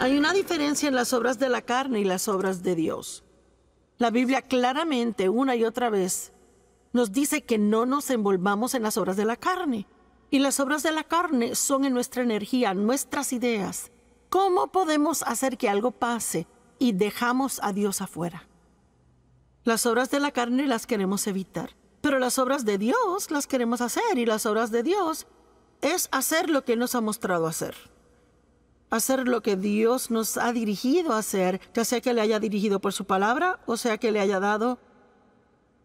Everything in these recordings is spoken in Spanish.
Hay una diferencia en las obras de la carne y las obras de Dios. La Biblia claramente, una y otra vez, nos dice que no nos envolvamos en las obras de la carne. Y las obras de la carne son en nuestra energía, nuestras ideas. ¿Cómo podemos hacer que algo pase y dejamos a Dios afuera? Las obras de la carne las queremos evitar, pero las obras de Dios las queremos hacer y las obras de Dios es hacer lo que nos ha mostrado hacer hacer lo que Dios nos ha dirigido a hacer, ya sea que le haya dirigido por su palabra o sea que le haya dado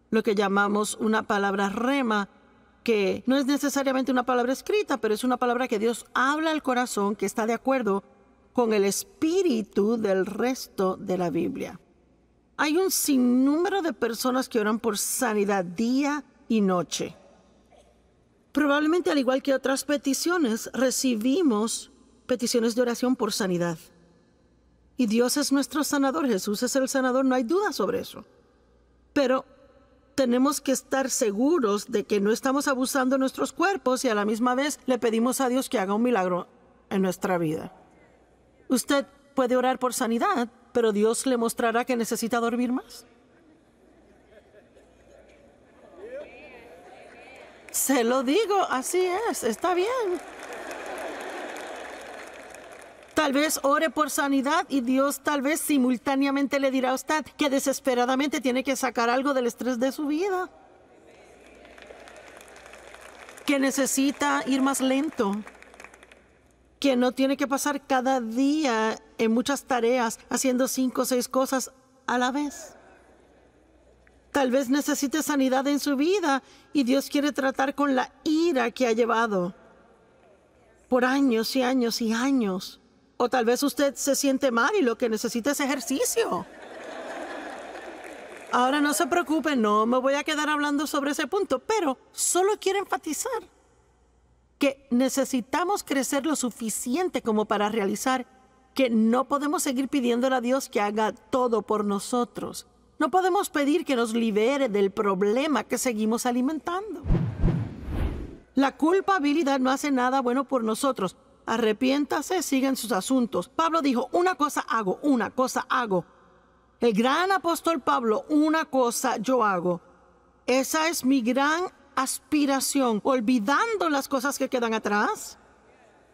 lo que llamamos una palabra rema, que no es necesariamente una palabra escrita, pero es una palabra que Dios habla al corazón que está de acuerdo con el espíritu del resto de la Biblia. Hay un sinnúmero de personas que oran por sanidad día y noche. Probablemente al igual que otras peticiones, recibimos peticiones de oración por sanidad. Y Dios es nuestro sanador, Jesús es el sanador, no hay duda sobre eso. Pero tenemos que estar seguros de que no estamos abusando nuestros cuerpos y a la misma vez le pedimos a Dios que haga un milagro en nuestra vida. Usted puede orar por sanidad, pero Dios le mostrará que necesita dormir más. Se lo digo, así es, está bien. Tal vez ore por sanidad y Dios tal vez simultáneamente le dirá a usted que desesperadamente tiene que sacar algo del estrés de su vida. Que necesita ir más lento. Que no tiene que pasar cada día en muchas tareas haciendo cinco o seis cosas a la vez. Tal vez necesite sanidad en su vida y Dios quiere tratar con la ira que ha llevado por años y años y años. O tal vez usted se siente mal y lo que necesita es ejercicio. Ahora no se preocupe, no me voy a quedar hablando sobre ese punto, pero solo quiero enfatizar que necesitamos crecer lo suficiente como para realizar que no podemos seguir pidiéndole a Dios que haga todo por nosotros. No podemos pedir que nos libere del problema que seguimos alimentando. La culpabilidad no hace nada bueno por nosotros arrepiéntase, siguen sus asuntos. Pablo dijo, una cosa hago, una cosa hago. El gran apóstol Pablo, una cosa yo hago. Esa es mi gran aspiración, olvidando las cosas que quedan atrás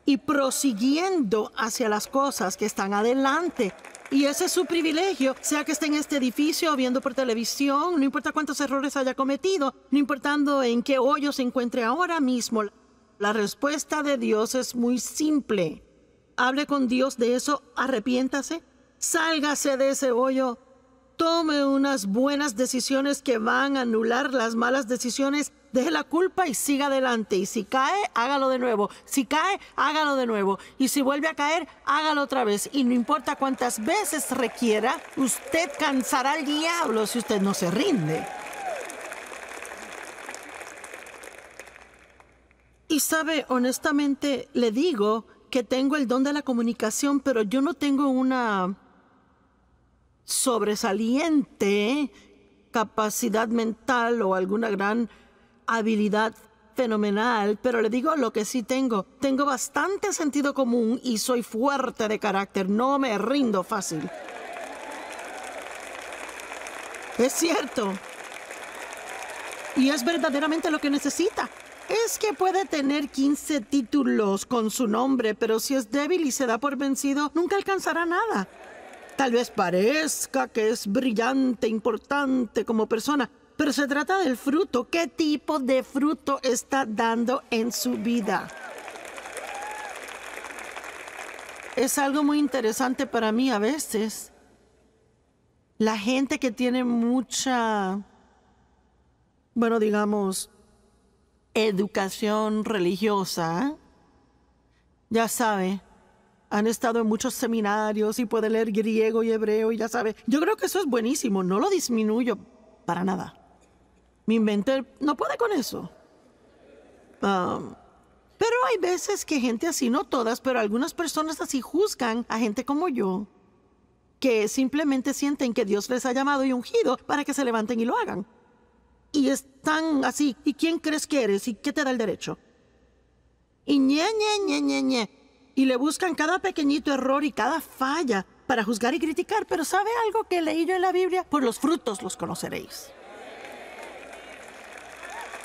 y prosiguiendo hacia las cosas que están adelante. Y ese es su privilegio, sea que esté en este edificio, o viendo por televisión, no importa cuántos errores haya cometido, no importando en qué hoyo se encuentre ahora mismo, la respuesta de Dios es muy simple. Hable con Dios de eso, arrepiéntase, sálgase de ese hoyo, tome unas buenas decisiones que van a anular las malas decisiones, deje la culpa y siga adelante. Y si cae, hágalo de nuevo. Si cae, hágalo de nuevo. Y si vuelve a caer, hágalo otra vez. Y no importa cuántas veces requiera, usted cansará al diablo si usted no se rinde. Y sabe, honestamente, le digo que tengo el don de la comunicación, pero yo no tengo una sobresaliente capacidad mental o alguna gran habilidad fenomenal, pero le digo lo que sí tengo. Tengo bastante sentido común y soy fuerte de carácter. No me rindo fácil. Es cierto. Y es verdaderamente lo que necesita. Es que puede tener 15 títulos con su nombre, pero si es débil y se da por vencido, nunca alcanzará nada. Tal vez parezca que es brillante, importante como persona, pero se trata del fruto. ¿Qué tipo de fruto está dando en su vida? Es algo muy interesante para mí a veces. La gente que tiene mucha, bueno, digamos, educación religiosa, ya sabe, han estado en muchos seminarios y puede leer griego y hebreo y ya sabe. Yo creo que eso es buenísimo, no lo disminuyo para nada. Mi mente no puede con eso. Um, pero hay veces que gente así, no todas, pero algunas personas así juzgan a gente como yo, que simplemente sienten que Dios les ha llamado y ungido para que se levanten y lo hagan. Y están así. ¿Y quién crees que eres? ¿Y qué te da el derecho? Y ñe, ñe, ñe, ñe, Y le buscan cada pequeñito error y cada falla para juzgar y criticar. Pero ¿sabe algo que leí yo en la Biblia? Por los frutos los conoceréis.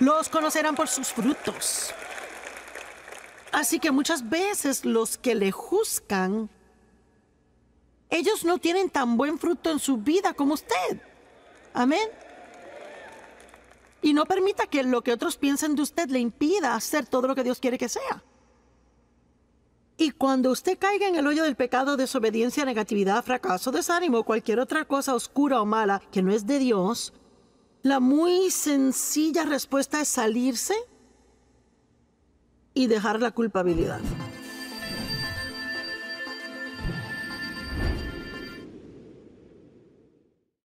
Los conocerán por sus frutos. Así que muchas veces los que le juzgan, ellos no tienen tan buen fruto en su vida como usted. Amén y no permita que lo que otros piensen de usted le impida hacer todo lo que Dios quiere que sea. Y cuando usted caiga en el hoyo del pecado, desobediencia, negatividad, fracaso, desánimo, cualquier otra cosa oscura o mala que no es de Dios, la muy sencilla respuesta es salirse y dejar la culpabilidad.